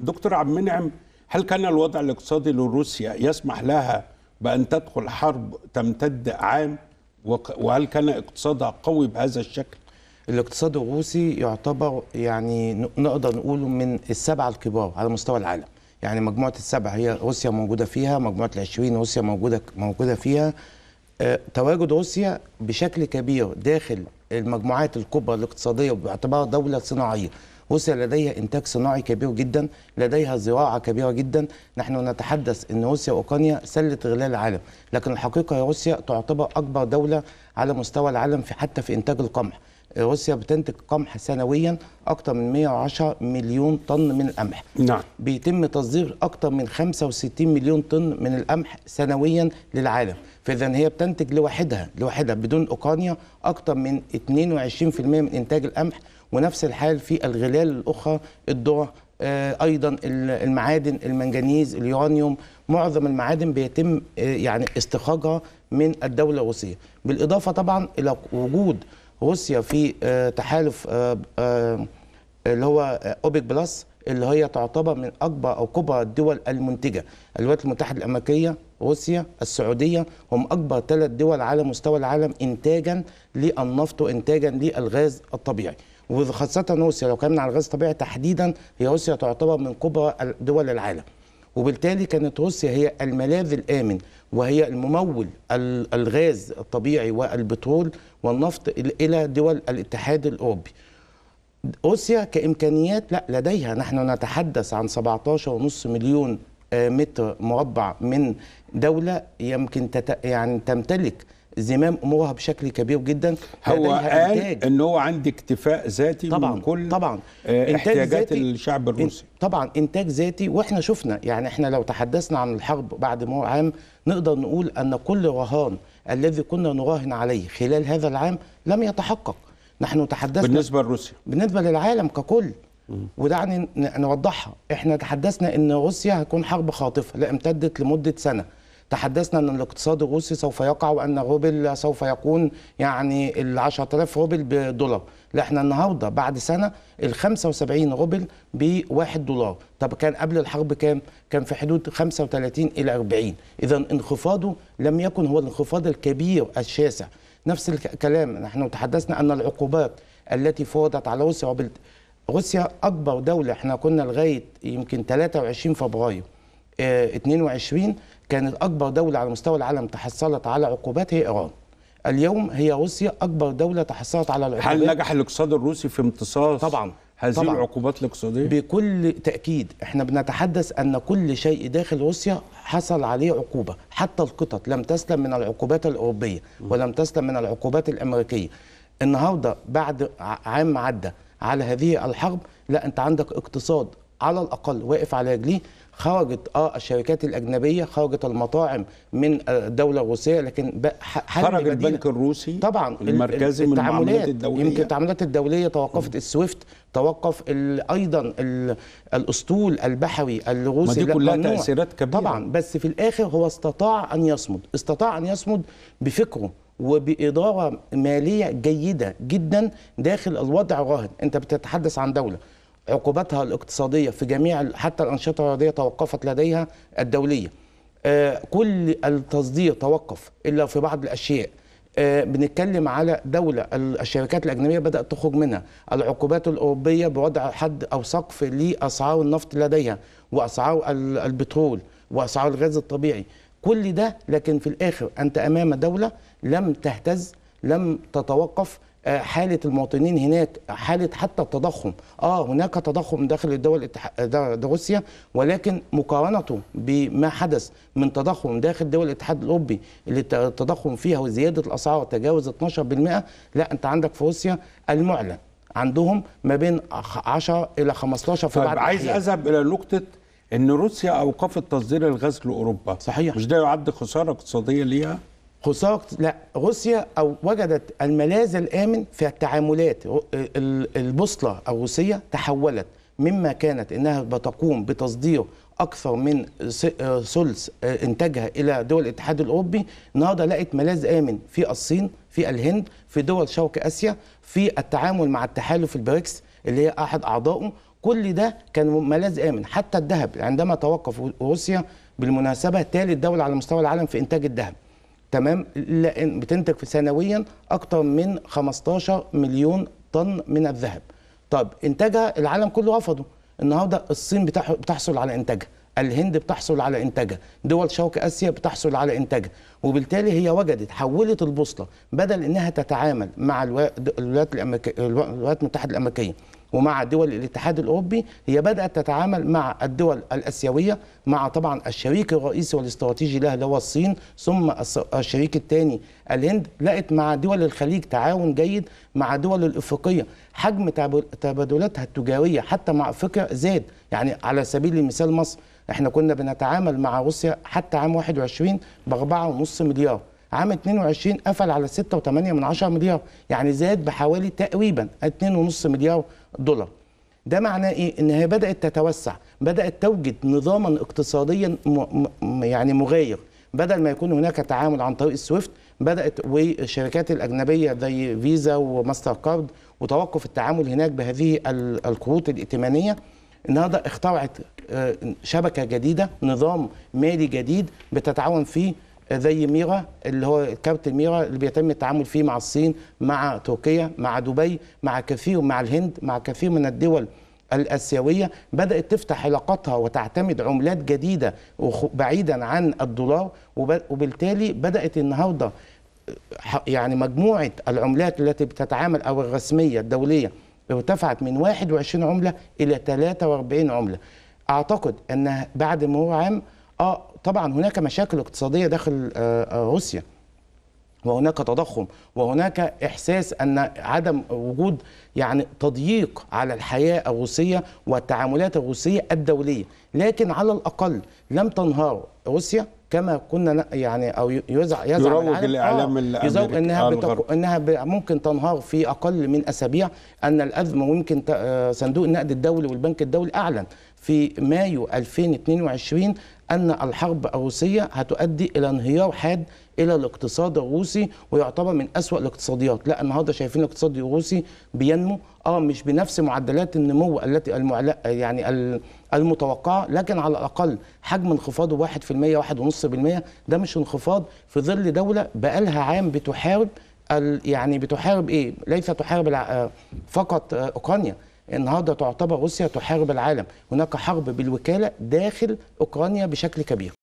دكتور عبد المنعم هل كان الوضع الاقتصادي لروسيا يسمح لها بأن تدخل حرب تمتد عام وهل كان اقتصادها قوي بهذا الشكل؟ الاقتصاد الروسي يعتبر يعني نقدر نقوله من السبعة الكبار على مستوى العالم يعني مجموعة السبعة هي روسيا موجودة فيها مجموعة العشرين روسيا موجودة موجودة فيها آه، تواجد روسيا بشكل كبير داخل المجموعات الكبرى الاقتصادية باعتبارها دولة صناعية روسيا لديها إنتاج صناعي كبير جدا لديها زراعة كبيرة جدا نحن نتحدث أن روسيا وأوكرانيا سلة غلال العالم لكن الحقيقة هي روسيا تعتبر أكبر دولة على مستوى العالم في حتى في إنتاج القمح روسيا بتنتج قمح سنويا اكثر من 110 مليون طن من القمح نعم بيتم تصدير اكثر من 65 مليون طن من القمح سنويا للعالم فاذا هي بتنتج لوحدها لوحدها بدون اوكرانيا اكثر من 22% من انتاج القمح ونفس الحال في الغلال الاخرى الضوء آه، ايضا المعادن المنجنيز اليورانيوم معظم المعادن بيتم آه، يعني استخراجها من الدوله الروسيه بالاضافه طبعا الى وجود روسيا في آه، تحالف اللي هو اوبك بلس اللي هي تعتبر من اكبر او كبرى الدول المنتجه الولايات المتحده الامريكيه روسيا السعوديه هم اكبر ثلاث دول على مستوى العالم انتاجا للنفط وانتاجا للغاز الطبيعي وخاصه روسيا لو كان على الغاز الطبيعي تحديدا هي روسيا تعتبر من كبرى دول العالم وبالتالي كانت روسيا هي الملاذ الامن وهي الممول الغاز الطبيعي والبترول والنفط الى دول الاتحاد الاوروبي روسيا كامكانيات لا لديها نحن نتحدث عن 17.5 مليون آه، متر مربع من دوله يمكن تت... يعني تمتلك زمام امورها بشكل كبير جدا هو قال ان هو عندي اكتفاء ذاتي طبعا من كل طبعا آه، احتياجات الشعب الروسي طبعا انتاج ذاتي واحنا شفنا يعني احنا لو تحدثنا عن الحرب بعد ما عام نقدر نقول ان كل رهان الذي كنا نراهن عليه خلال هذا العام لم يتحقق نحن تحدثنا بالنسبه لروسيا بالنسبه للعالم ككل ودعني نوضحها احنا تحدثنا ان روسيا هتكون حرب خاطفه لا امتدت لمده سنه تحدثنا أن الاقتصاد الروسي سوف يقع وأن روبل سوف يكون يعني ال 10000 روبل بدولار لا احنا النهارده بعد سنه ال 75 روبل ب 1 دولار طب كان قبل الحرب كام كان في حدود 35 الى 40 اذا انخفاضه لم يكن هو الانخفاض الكبير الشاسع نفس الكلام نحن تحدثنا ان العقوبات التي فرضت على روسيا وبلد. روسيا اكبر دوله احنا كنا لغايه يمكن 23 فبراير 22 آه، كانت أكبر دولة على مستوى العالم تحصلت على عقوبات هي إيران اليوم هي روسيا أكبر دولة تحصلت على العقوبات هل نجح الاقتصاد الروسي في امتصاص طبعا هذه طبعا العقوبات الاقتصادية؟ بكل تأكيد احنا بنتحدث أن كل شيء داخل روسيا حصل عليه عقوبة حتى القطط لم تسلم من العقوبات الأوروبية ولم تسلم من العقوبات الأمريكية النهاردة بعد عام عدى على هذه الحرب لا أنت عندك اقتصاد على الأقل واقف على رجليه خرجت اه الشركات الاجنبيه خرجت المطاعم من الدوله آه، الروسيه لكن خرج البنك الروسي طبعا المركزي من التعاملات الدوليه يمكن التعاملات الدوليه توقفت السويفت توقف ايضا الاسطول البحري الروسي ما دي كلها تاثيرات كبيره طبعا بس في الاخر هو استطاع ان يصمد استطاع ان يصمد بفكره وباداره ماليه جيده جدا داخل الوضع الراهن انت بتتحدث عن دوله عقوباتها الاقتصادية في جميع حتى الأنشطة الرياضية توقفت لديها الدولية آه، كل التصدير توقف إلا في بعض الأشياء آه، بنتكلم على دولة الشركات الأجنبية بدأت تخرج منها العقوبات الأوروبية بوضع حد أو سقف لأسعار النفط لديها وأسعار البترول وأسعار الغاز الطبيعي كل ده لكن في الآخر أنت أمام دولة لم تهتز لم تتوقف آه، حالة المواطنين هناك حالة حتى التضخم آه هناك تضخم داخل الدول آه، روسيا ولكن مقارنته بما حدث من تضخم داخل دول الاتحاد الأوروبي اللي التضخم فيها وزيادة الأسعار تجاوز 12% لا أنت عندك في روسيا المعلن عندهم ما بين 10 إلى 15 في طيب، بعض عايز أذهب إلى نقطة أن روسيا أوقفت تصدير الغاز لأوروبا صحيح مش ده يعد خسارة اقتصادية ليها؟ خسارة لا روسيا أو وجدت الملاذ الآمن في التعاملات البوصلة الروسية تحولت مما كانت أنها بتقوم بتصدير أكثر من ثلث آه، إنتاجها إلى دول الاتحاد الأوروبي النهارده لقت ملاذ آمن في الصين في الهند في دول شرق آسيا في التعامل مع التحالف البريكس اللي هي أحد أعضائه كل ده كان ملاذ آمن حتى الذهب عندما توقف روسيا بالمناسبة ثالث دولة على مستوى العالم في إنتاج الذهب تمام لان بتنتج سنويا اكثر من 15 مليون طن من الذهب طب انتاجها العالم كله رفضه النهارده الصين بتحصل على انتاجها الهند بتحصل على انتاجها دول شرق اسيا بتحصل على انتاجها وبالتالي هي وجدت حولت البوصله بدل انها تتعامل مع الولايات الامريكيه الولايات المتحده الامريكيه ومع دول الاتحاد الاوروبي هي بدات تتعامل مع الدول الاسيويه مع طبعا الشريك الرئيسي والاستراتيجي لها اللي هو الصين ثم الشريك الثاني الهند لقت مع دول الخليج تعاون جيد مع دول الافريقيه حجم تبادلاتها التجاريه حتى مع افريقيا زاد يعني على سبيل المثال مصر احنا كنا بنتعامل مع روسيا حتى عام 21 ب 4.5 مليار عام 22 قفل على 6.8 من 10 مليار يعني زاد بحوالي تقريبا 2.5 مليار دولار ده معناه ايه ان هي بدات تتوسع بدات توجد نظاما اقتصاديا يعني مغاير بدل ما يكون هناك تعامل عن طريق السويفت بدات والشركات الاجنبيه زي فيزا وماستر كارد وتوقف التعامل هناك بهذه القروض الائتمانيه النهارده اخترعت آه، شبكه جديده نظام مالي جديد بتتعاون فيه زي ميرا اللي هو كارت الميرا اللي بيتم التعامل فيه مع الصين مع تركيا مع دبي مع كثير مع الهند مع كثير من الدول الآسيوية بدأت تفتح علاقاتها وتعتمد عملات جديدة بعيدا عن الدولار وبالتالي بدأت النهاردة يعني مجموعة العملات التي بتتعامل أو الرسمية الدولية ارتفعت من 21 عملة إلى 43 عملة أعتقد أن بعد مرور عام اه طبعا هناك مشاكل اقتصاديه داخل آه، آه، روسيا وهناك تضخم وهناك احساس ان عدم وجود يعني تضييق على الحياه الروسيه والتعاملات الروسيه الدوليه لكن على الاقل لم تنهار روسيا كما كنا يعني او يزع يزعم يروج الاعلام آه يزعم انها آه، بتق... انها ب... ممكن تنهار في اقل من اسابيع ان الازمه ويمكن ت... صندوق النقد الدولي والبنك الدولي اعلن في مايو 2022 أن الحرب الروسية هتؤدي إلى انهيار حاد إلى الاقتصاد الروسي ويعتبر من أسوأ الاقتصاديات لا النهاردة شايفين الاقتصاد الروسي بينمو اه مش بنفس معدلات النمو التي يعني المتوقعه لكن على الاقل حجم انخفاضه 1% 1.5% ده مش انخفاض في ظل دوله بقالها عام بتحارب ال... يعني بتحارب ايه؟ ليس تحارب آه، فقط آه، اوكرانيا النهارده تعتبر روسيا تحارب العالم هناك حرب بالوكاله داخل اوكرانيا بشكل كبير